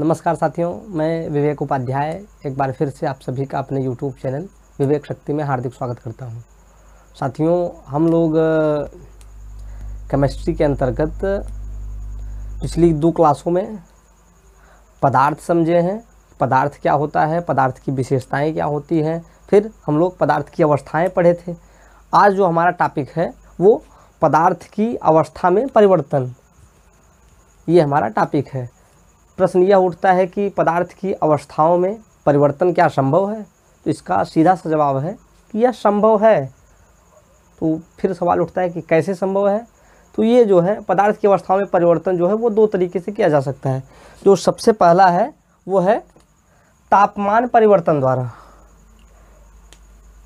नमस्कार साथियों मैं विवेक उपाध्याय एक बार फिर से आप सभी का अपने यूट्यूब चैनल विवेक शक्ति में हार्दिक स्वागत करता हूं साथियों हम लोग केमिस्ट्री के अंतर्गत पिछली दो क्लासों में पदार्थ समझे हैं पदार्थ क्या होता है पदार्थ की विशेषताएं क्या होती हैं फिर हम लोग पदार्थ की अवस्थाएँ पढ़े थे आज जो हमारा टॉपिक है वो पदार्थ की अवस्था में परिवर्तन ये हमारा टॉपिक है प्रश्न यह उठता है कि पदार्थ की अवस्थाओं में परिवर्तन क्या संभव है तो इसका सीधा सा जवाब है कि यह संभव है तो फिर सवाल उठता है कि कैसे संभव है तो ये जो है पदार्थ की अवस्थाओं में परिवर्तन जो है वो दो तरीके से किया जा सकता है जो सबसे पहला है वो है तापमान परिवर्तन द्वारा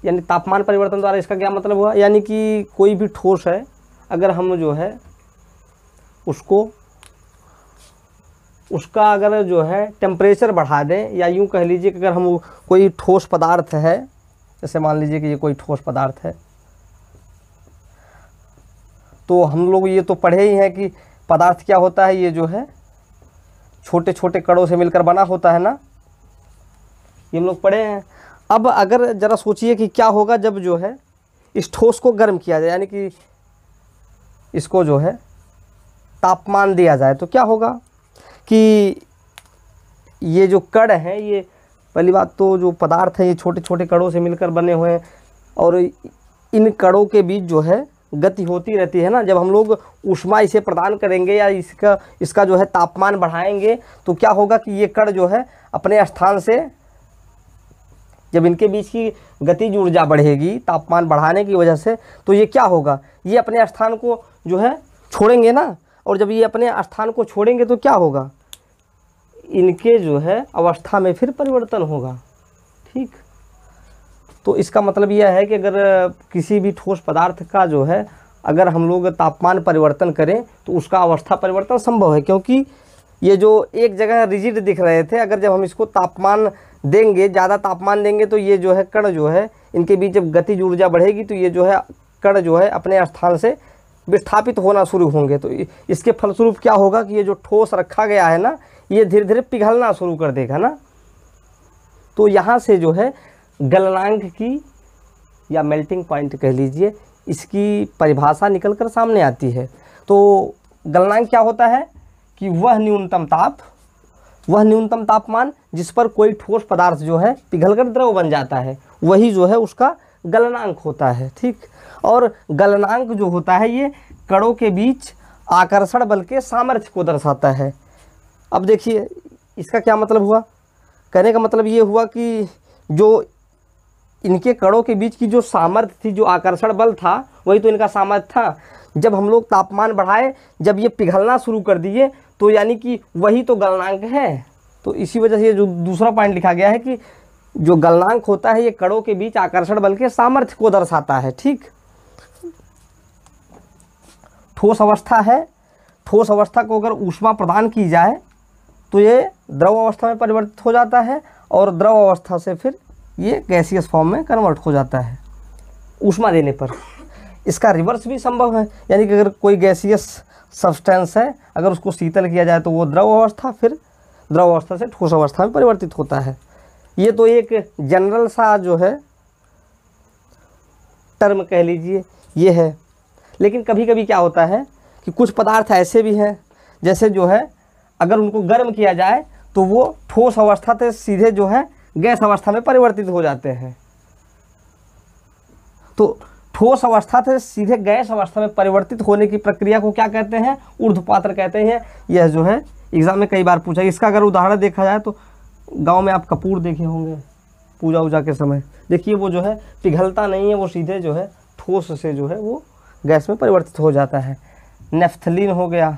यानी तापमान परिवर्तन द्वारा इसका क्या मतलब हुआ यानी कि कोई भी ठोस है अगर हम जो है उसको उसका अगर जो है टेम्परेचर बढ़ा दें या यूँ कह लीजिए कि अगर हम कोई ठोस पदार्थ है जैसे मान लीजिए कि ये कोई ठोस पदार्थ है तो हम लोग ये तो पढ़े ही हैं कि पदार्थ क्या होता है ये जो है छोटे छोटे कड़ों से मिलकर बना होता है ना ये हम लोग पढ़े हैं अब अगर ज़रा सोचिए कि क्या होगा जब जो है इस ठोस को गर्म किया जाए यानी कि इसको जो है तापमान दिया जाए तो क्या होगा कि ये जो कड़ हैं ये पहली बात तो जो पदार्थ हैं ये छोटे छोटे कड़ों से मिलकर बने हुए हैं और इन कड़ों के बीच जो है गति होती रहती है ना जब हम लोग उष्मा इसे प्रदान करेंगे या इसका इसका जो है तापमान बढ़ाएंगे तो क्या होगा कि ये कड़ जो है अपने स्थान से जब इनके बीच की गति ऊर्जा बढ़ेगी तापमान बढ़ाने की वजह से तो ये क्या होगा ये अपने स्थान को जो है छोड़ेंगे ना और जब ये अपने स्थान को छोड़ेंगे तो क्या होगा इनके जो है अवस्था में फिर परिवर्तन होगा ठीक तो इसका मतलब यह है कि अगर किसी भी ठोस पदार्थ का जो है अगर हम लोग तापमान परिवर्तन करें तो उसका अवस्था परिवर्तन संभव है क्योंकि ये जो एक जगह रिजिड दिख रहे थे अगर जब हम इसको तापमान देंगे ज़्यादा तापमान देंगे तो ये जो है कण जो है इनके बीच जब गतिज ऊर्जा बढ़ेगी तो ये जो है कण जो है अपने स्थान से विस्थापित होना शुरू होंगे तो इसके फलस्वरूप क्या होगा कि ये जो ठोस रखा गया है ना ये धीरे धीरे पिघलना शुरू कर देगा ना तो यहाँ से जो है गलनांक की या मेल्टिंग पॉइंट कह लीजिए इसकी परिभाषा निकल कर सामने आती है तो गलनांक क्या होता है कि वह न्यूनतम ताप वह न्यूनतम तापमान जिस पर कोई ठोस पदार्थ जो है पिघलकर द्रव बन जाता है वही जो है उसका गलनांक होता है ठीक और गलनांक जो होता है ये कड़ों के बीच आकर्षण बल के सामर्थ्य को दर्शाता है अब देखिए इसका क्या मतलब हुआ कहने का मतलब ये हुआ कि जो इनके कड़ों के बीच की जो सामर्थ्य थी जो आकर्षण बल था वही तो इनका सामर्थ्य था जब हम लोग तापमान बढ़ाए जब ये पिघलना शुरू कर दिए तो यानी कि वही तो गलनांक है तो इसी वजह से ये जो दूसरा पॉइंट लिखा गया है कि जो गलनांक होता है ये कड़ों के बीच आकर्षण बल के सामर्थ्य को दर्शाता है ठीक ठोस अवस्था है ठोस अवस्था को अगर ऊष्मा प्रदान की जाए तो ये द्रव अवस्था में परिवर्तित हो जाता है और द्रव अवस्था से फिर ये गैसियस फॉर्म में कन्वर्ट हो जाता है ऊष्मा देने पर इसका रिवर्स भी संभव है यानी कि अगर कोई गैसियस सब्सटेंस है अगर उसको शीतल किया जाए तो वो द्रव अवस्था फिर द्रव अवस्था से ठोस अवस्था में परिवर्तित होता है ये तो एक जनरल सा जो है टर्म कह लीजिए ये है लेकिन कभी कभी क्या होता है कि कुछ पदार्थ ऐसे भी हैं जैसे जो है अगर उनको गर्म किया जाए तो वो ठोस अवस्था से सीधे जो है गैस अवस्था में परिवर्तित हो जाते हैं तो ठोस अवस्था से सीधे गैस अवस्था में परिवर्तित होने की प्रक्रिया को क्या कहते हैं ऊर्ध्वपात्र कहते हैं यह जो है एग्ज़ाम में कई बार पूछा इसका अगर उदाहरण देखा जाए तो गांव में आप कपूर देखे होंगे पूजा उजा के समय देखिए वो जो है पिघलता नहीं है वो सीधे जो है ठोस से जो है वो गैस में परिवर्तित हो जाता है नेफ्थलिन हो गया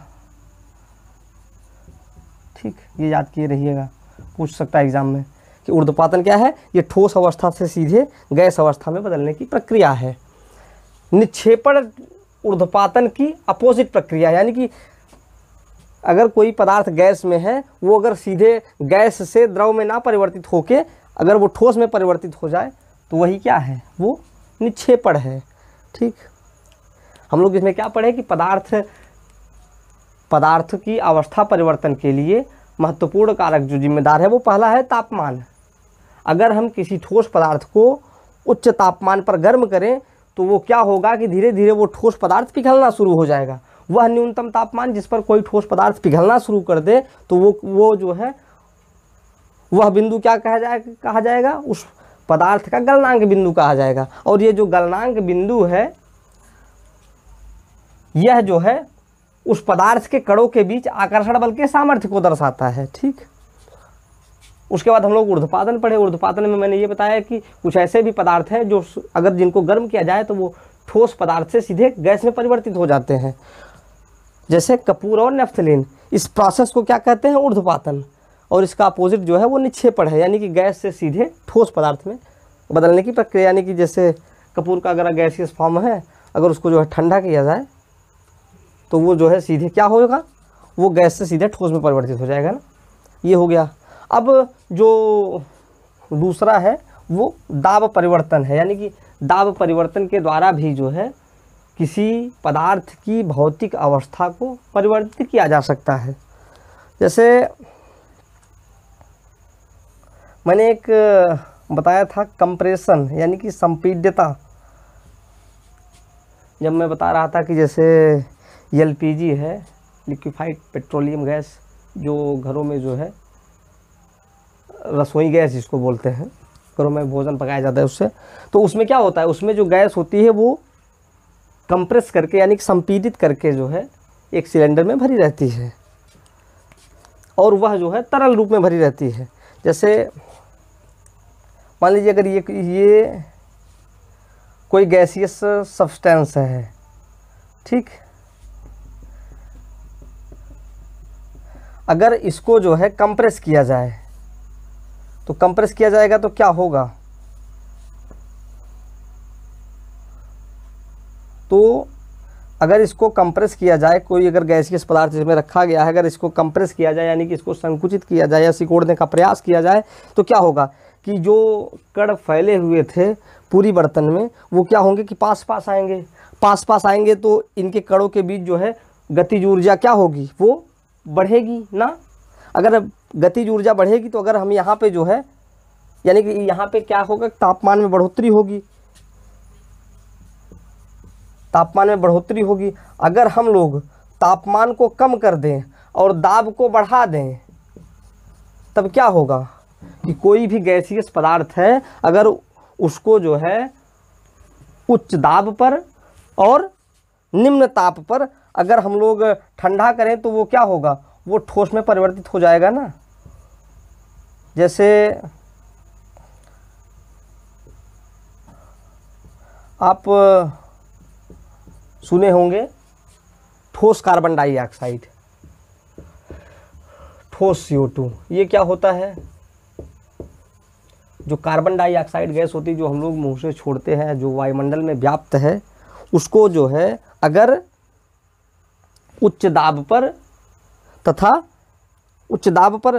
ठीक ये याद किए रहिएगा पूछ सकता है एग्ज़ाम में कि उर्धपातन क्या है ये ठोस अवस्था से सीधे गैस अवस्था में बदलने की प्रक्रिया है निक्षेपण उर्धपातन की अपोजिट प्रक्रिया यानी कि अगर कोई पदार्थ गैस में है वो अगर सीधे गैस से द्रव में ना परिवर्तित होके अगर वो ठोस में परिवर्तित हो जाए तो वही क्या है वो निक्षेपण है ठीक हम लोग इसमें क्या पढ़े कि पदार्थ पदार्थ की अवस्था परिवर्तन के लिए महत्वपूर्ण कारक जो जिम्मेदार है वो पहला है तापमान अगर हम किसी ठोस पदार्थ को उच्च तापमान पर गर्म करें तो वो क्या होगा कि धीरे धीरे वो ठोस पदार्थ पिघलना शुरू हो जाएगा वह न्यूनतम तापमान जिस पर कोई ठोस पदार्थ पिघलना शुरू कर दे तो वो वो जो है वह बिंदु क्या कहा जाए कहा जाएगा उस पदार्थ का गलनांक बिंदु कहा जाएगा और ये जो गलनांक बिंदु है यह जो है उस पदार्थ के कड़ों के बीच आकर्षण बल के सामर्थ्य को दर्शाता है ठीक उसके बाद हम लोग उर्धपादन पढ़े ऊर्ध्वपातन में मैंने ये बताया कि कुछ ऐसे भी पदार्थ हैं जो अगर जिनको गर्म किया जाए तो वो ठोस पदार्थ से सीधे गैस में परिवर्तित हो जाते हैं जैसे कपूर और नेफ्थलिन इस प्रोसेस को क्या कहते हैं ऊर्ध्वपातन और इसका अपोजिट जो है वो निक्षेपण है यानी कि गैस से सीधे ठोस पदार्थ में बदलने की प्रक्रिया यानी कि जैसे कपूर का अगर गैसियस फॉर्म है अगर उसको जो है ठंडा किया जाए तो वो जो है सीधे क्या होगा वो गैस से सीधे ठोस में परिवर्तित हो जाएगा ना ये हो गया अब जो दूसरा है वो दाब परिवर्तन है यानी कि दाब परिवर्तन के द्वारा भी जो है किसी पदार्थ की भौतिक अवस्था को परिवर्तित किया जा सकता है जैसे मैंने एक बताया था कंप्रेशन यानी कि संपीड्यता जब मैं बता रहा था कि जैसे एल है लिक्विफाइड पेट्रोलियम गैस जो घरों में जो है रसोई गैस जिसको बोलते हैं घरों में भोजन पकाया जाता है उससे तो उसमें क्या होता है उसमें जो गैस होती है वो कंप्रेस करके यानी कि संपीड़ित करके जो है एक सिलेंडर में भरी रहती है और वह जो है तरल रूप में भरी रहती है जैसे मान लीजिए अगर ये ये कोई गैसियस सब्सटेंस है ठीक अगर इसको जो है कंप्रेस किया जाए तो कंप्रेस किया जाएगा तो क्या होगा तो अगर इसको कंप्रेस किया जाए कोई अगर के पदार्थ इसमें रखा गया है अगर इसको कंप्रेस किया जाए यानी कि इसको संकुचित किया जाए या सिकोड़ने का प्रयास किया जाए तो क्या होगा कि जो कण फैले हुए थे पूरी बर्तन में वो क्या होंगे कि पास पास आएंगे पास पास आएंगे तो इनके कड़ों के बीच जो है गतिज ऊर्जा क्या होगी वो बढ़ेगी ना अगर गतिज ऊर्जा बढ़ेगी तो अगर हम यहाँ पे जो है यानी कि यहाँ पे क्या होगा तापमान में बढ़ोतरी होगी तापमान में बढ़ोतरी होगी अगर हम लोग तापमान को कम कर दें और दाब को बढ़ा दें तब क्या होगा कि कोई भी गैसीय पदार्थ है अगर उसको जो है उच्च दाब पर और निम्न ताप पर अगर हम लोग ठंडा करें तो वो क्या होगा वो ठोस में परिवर्तित हो जाएगा ना जैसे आप सुने होंगे ठोस कार्बन डाइऑक्साइड ठोस टू ये क्या होता है जो कार्बन डाइऑक्साइड गैस होती है जो हम लोग मुंह से छोड़ते हैं जो वायुमंडल में व्याप्त है उसको जो है अगर उच्च दाब पर तथा उच्च दाब पर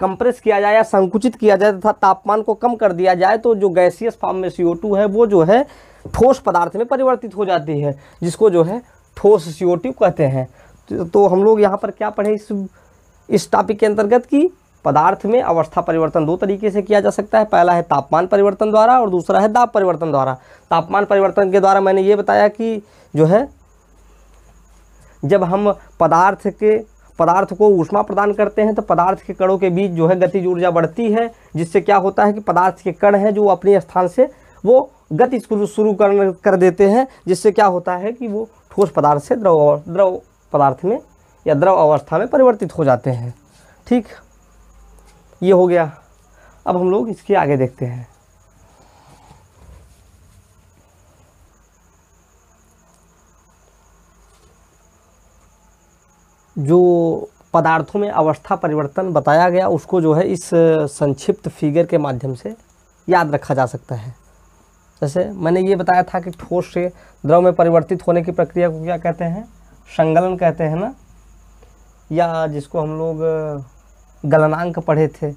कंप्रेस किया जाए या संकुचित किया जाए तथा तापमान को कम कर दिया जाए तो जो गैसियस फॉर्म में सी है वो जो है ठोस पदार्थ में परिवर्तित हो जाती है जिसको जो है ठोस सी कहते हैं तो हम लोग यहाँ पर क्या पढ़े इस इस टॉपिक के अंतर्गत कि पदार्थ में अवस्था परिवर्तन दो तरीके से किया जा सकता है पहला है तापमान परिवर्तन द्वारा और दूसरा है दाब परिवर्तन द्वारा तापमान परिवर्तन के द्वारा मैंने ये बताया कि जो है जब हम पदार्थ के पदार्थ को ऊष्मा प्रदान करते हैं तो पदार्थ के कणों के बीच जो है गतिज ऊर्जा बढ़ती है जिससे क्या होता है कि पदार्थ के कण हैं जो अपने स्थान से वो गति शुरू कर कर देते हैं जिससे क्या होता है कि वो ठोस पदार्थ से द्रव द्रव पदार्थ में या द्रव अवस्था में परिवर्तित हो जाते हैं ठीक ये हो गया अब हम लोग इसके आगे देखते हैं जो पदार्थों में अवस्था परिवर्तन बताया गया उसको जो है इस संक्षिप्त फिगर के माध्यम से याद रखा जा सकता है जैसे मैंने ये बताया था कि ठोस से द्रव में परिवर्तित होने की प्रक्रिया को क्या कहते हैं संगलन कहते हैं ना या जिसको हम लोग गलनांक पढ़े थे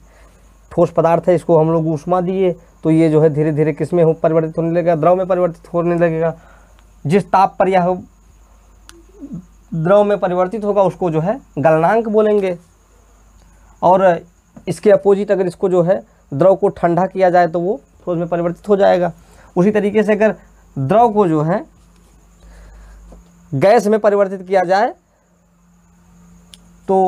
ठोस पदार्थ है इसको हम लोग ऊष्मा दिए तो ये जो है धीरे धीरे किसमें हो परिवर्तित होने लगेगा द्रव में परिवर्तित होने लगेगा जिस ताप पर यह द्रव में परिवर्तित होगा उसको जो है गलनांक बोलेंगे और इसके अपोजिट अगर इसको जो है द्रव को ठंडा किया जाए तो वो ठोस में परिवर्तित हो जाएगा उसी तरीके से अगर द्रव को जो है गैस में परिवर्तित किया जाए तो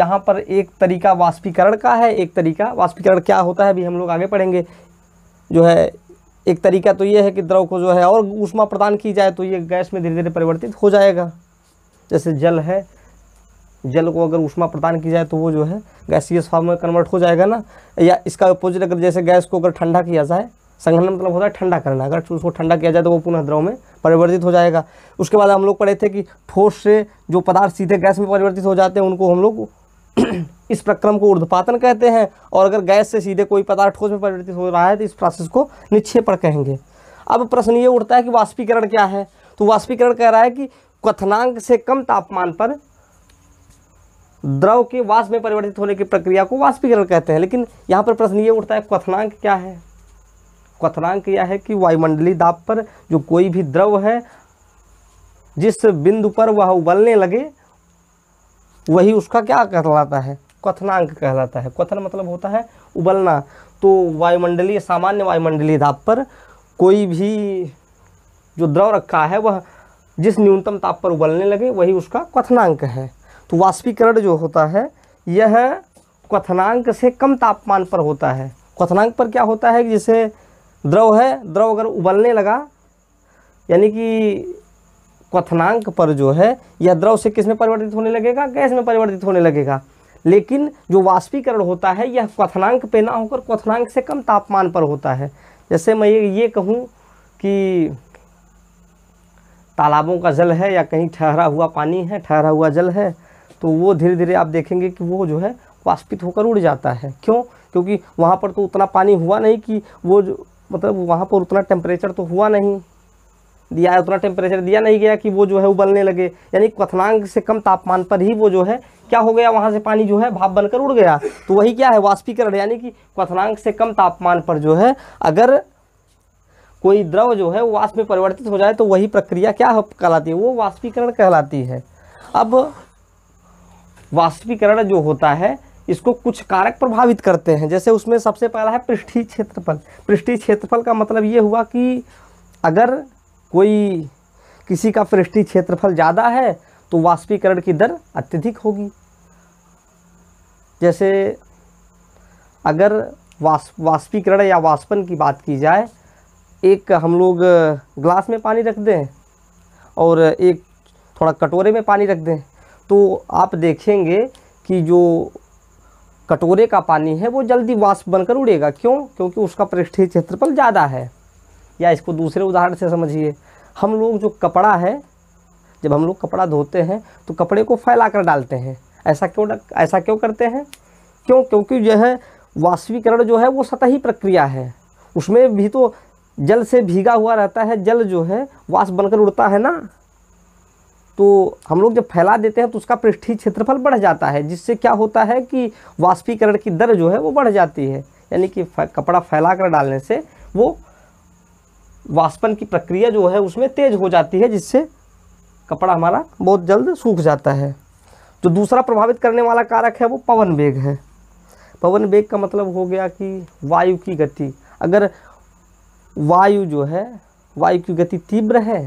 यहाँ पर एक तरीका वाष्पीकरण का है एक तरीका वाष्पीकरण क्या होता है अभी हम लोग आगे पढ़ेंगे जो है एक तरीका तो ये है कि द्रव को जो है और ऊष्मा प्रदान की जाए तो ये गैस में धीरे धीरे परिवर्तित हो जाएगा जैसे जल है जल को अगर उष्मा प्रदान की जाए तो वो जो है गैसियस फॉर्म में कन्वर्ट हो जाएगा ना या इसका अपोजिट अगर जैसे गैस को अगर ठंडा किया जाए संघन मतलब होता है ठंडा करना अगर उसको ठंडा किया जाए तो वो पुनः द्रव में परिवर्तित हो जाएगा उसके बाद हम लोग पढ़े थे कि ठोस से जो पदार्थ सीधे गैस में परिवर्तित हो जाते हैं उनको हम लोग इस प्रक्रम को ऊर्ध्वपातन कहते हैं और अगर गैस से सीधे कोई पदार्थ ठोस में परिवर्तित हो रहा है तो इस प्रोसेस को निक्षेपण कहेंगे अब प्रश्न ये उठता है कि वाष्पीकरण क्या है तो वाष्पीकरण कह रहा है कि क्वथनांक से कम तापमान पर द्रव के वाष्प में परिवर्तित होने की प्रक्रिया को वाष्पीकरण कहते हैं लेकिन यहाँ पर प्रश्न ये उठता है क्वथनांक क्या है क्वथनांक यह है कि वायुमंडलीय दाप पर जो कोई भी द्रव है जिस बिंदु पर वह उबलने लगे वही उसका क्या कहलाता है क्वथनांक कहलाता है क्वथन मतलब होता है उबलना तो वायुमंडलीय सामान्य वायुमंडलीय दाप पर कोई भी जो द्रव रखा है वह जिस न्यूनतम ताप पर उबलने लगे वही उसका क्वथनांक है तो वाष्पीकरण जो होता है यह क्वथनांक से कम तापमान पर होता है क्वथनांक पर क्या होता है कि जैसे द्रव है द्रव अगर उबलने लगा यानी कि क्वथनांक पर जो है यह द्रव से किस में परिवर्तित होने लगेगा गैस में परिवर्तित होने लगेगा लेकिन जो वाष्पीकरण होता है यह क्वथनांक पे ना होकर क्वथनांक से कम तापमान पर होता है जैसे मैं ये ये कहूँ कि तालाबों का जल है या कहीं ठहरा हुआ पानी है ठहरा हुआ जल है तो वो धीरे धीरे आप देखेंगे कि वो जो है वाष्पित होकर उड़ जाता है क्यों क्योंकि वहाँ पर तो उतना पानी हुआ नहीं कि वो जो मतलब वहाँ पर उतना टेम्परेचर तो हुआ नहीं दिया उतना टेम्परेचर दिया नहीं गया कि वो जो है उबलने लगे यानी क्वनांग से कम तापमान पर ही वो जो है क्या हो गया वहाँ से पानी जो है भाप बनकर उड़ गया तो वही क्या है वाष्पीकरण यानी कि क्वनांग से कम तापमान पर जो है अगर कोई द्रव जो है वाष्प में परिवर्तित हो जाए तो वही प्रक्रिया क्या कहलाती है वो वाष्पीकरण कहलाती है अब वाष्पीकरण जो होता है इसको कुछ कारक प्रभावित करते हैं जैसे उसमें सबसे पहला है पृष्ठीय क्षेत्रफल पृष्ठीय क्षेत्रफल का मतलब ये हुआ कि अगर कोई किसी का पृष्ठीय क्षेत्रफल ज़्यादा है तो वाष्पीकरण की दर अत्यधिक होगी जैसे अगर वाष्पीकरण या वाष्पन की बात की जाए एक हम लोग ग्लास में पानी रख दें और एक थोड़ा कटोरे में पानी रख दें तो आप देखेंगे कि जो कटोरे का पानी है वो जल्दी वाष्प बनकर उड़ेगा क्यों क्योंकि उसका पृष्ठीय क्षेत्रफल ज़्यादा है या इसको दूसरे उदाहरण से समझिए हम लोग जो कपड़ा है जब हम लोग कपड़ा धोते हैं तो कपड़े को फैला कर डालते हैं ऐसा क्यों ऐसा क्यों करते हैं क्यों क्योंकि जो है वाष्पीकरण जो है वो सतही प्रक्रिया है उसमें भी तो जल से भीगा हुआ रहता है जल जो है वाष्प बनकर उड़ता है ना तो हम लोग जब फैला देते हैं तो उसका पृष्ठीय क्षेत्रफल बढ़ जाता है जिससे क्या होता है कि वाष्पीकरण की दर जो है वो बढ़ जाती है यानी कि कपड़ा फैला कर डालने से वो वाष्पन की प्रक्रिया जो है उसमें तेज हो जाती है जिससे कपड़ा हमारा बहुत जल्द सूख जाता है जो दूसरा प्रभावित करने वाला कारक है वो पवन वेग है पवन वेग का मतलब हो गया कि वायु की गति अगर वायु जो है वायु की गति तीव्र है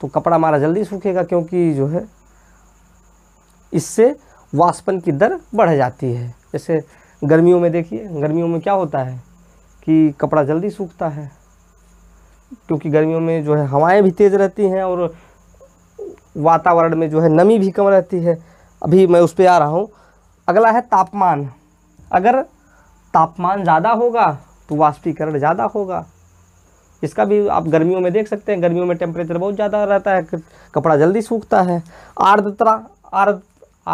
तो कपड़ा हमारा जल्दी सूखेगा क्योंकि जो है इससे वाष्पन की दर बढ़ जाती है जैसे गर्मियों में देखिए गर्मियों में क्या होता है कि कपड़ा जल्दी सूखता है क्योंकि गर्मियों में जो है हवाएं भी तेज़ रहती हैं और वातावरण में जो है नमी भी कम रहती है अभी मैं उस पर आ रहा हूँ अगला है तापमान अगर तापमान ज़्यादा होगा तो वाष्पीकरण ज़्यादा होगा इसका भी आप गर्मियों में देख सकते हैं गर्मियों में टेम्परेचर बहुत ज़्यादा रहता है कपड़ा जल्दी सूखता है आर्द्रता आर्द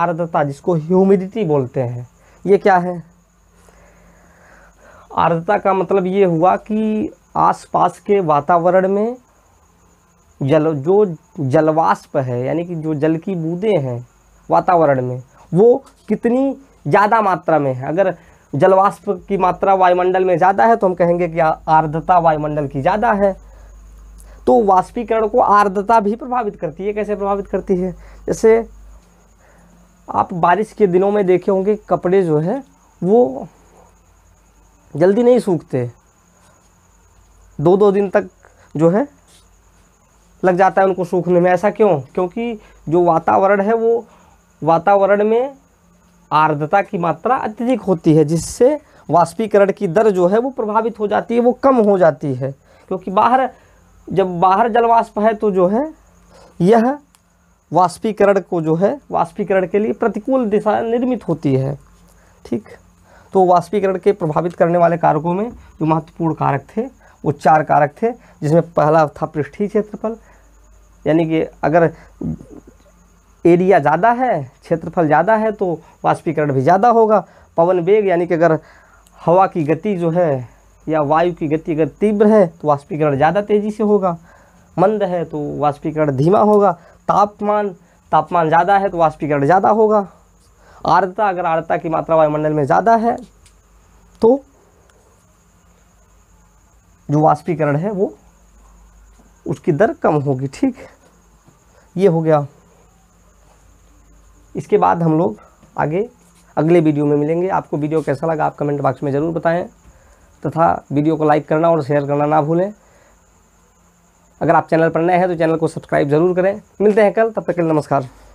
आर्द्रता जिसको ह्यूमिडिटी बोलते हैं ये क्या है आर्द्रता का मतलब ये हुआ कि आसपास के वातावरण में जल जो जलवाष्प है यानी कि जो जल की बूंदें हैं वातावरण में वो कितनी ज़्यादा मात्रा में है अगर जलवाष्प की मात्रा वायुमंडल में ज़्यादा है तो हम कहेंगे कि आर्द्रता वायुमंडल की ज़्यादा है तो वाष्पीकरण को आर्द्रता भी प्रभावित करती है कैसे प्रभावित करती है जैसे आप बारिश के दिनों में देखे होंगे कपड़े जो है वो जल्दी नहीं सूखते दो दो दिन तक जो है लग जाता है उनको सूखने में ऐसा क्यों क्योंकि जो वातावरण है वो वातावरण में आर्द्रता की मात्रा अत्यधिक होती है जिससे वाष्पीकरण की दर जो है वो प्रभावित हो जाती है वो कम हो जाती है क्योंकि बाहर जब बाहर जलवाष्प है तो जो है यह वाष्पीकरण को जो है वाष्पीकरण के लिए प्रतिकूल दिशा निर्मित होती है ठीक तो वाष्पीकरण के प्रभावित करने वाले कारकों में जो महत्वपूर्ण कारक थे वो चार कारक थे जिसमें पहला था पृष्ठीय क्षेत्रफल यानी कि अगर एरिया ज़्यादा है क्षेत्रफल ज़्यादा है तो वाष्पीकरण भी ज़्यादा होगा पवन वेग यानी कि अगर हवा की गति जो है या वायु की गति अगर तीव्र है तो वाष्पीकरण ज़्यादा तेज़ी से होगा मंद है तो वाष्पीकरण धीमा होगा तापमान तापमान ज़्यादा है तो वाष्पीकरण ज़्यादा होगा आर्द्रता अगर आर्द्रता की मात्रा वायुमंडल में ज़्यादा है तो जो वाष्पीकरण है वो उसकी दर कम होगी ठीक ये हो गया इसके बाद हम लोग आगे अगले वीडियो में मिलेंगे आपको वीडियो कैसा लगा आप कमेंट बॉक्स में ज़रूर बताएं तथा वीडियो को लाइक करना और शेयर करना ना भूलें अगर आप चैनल पर नए हैं तो चैनल को सब्सक्राइब ज़रूर करें मिलते हैं कल तब तक के लिए नमस्कार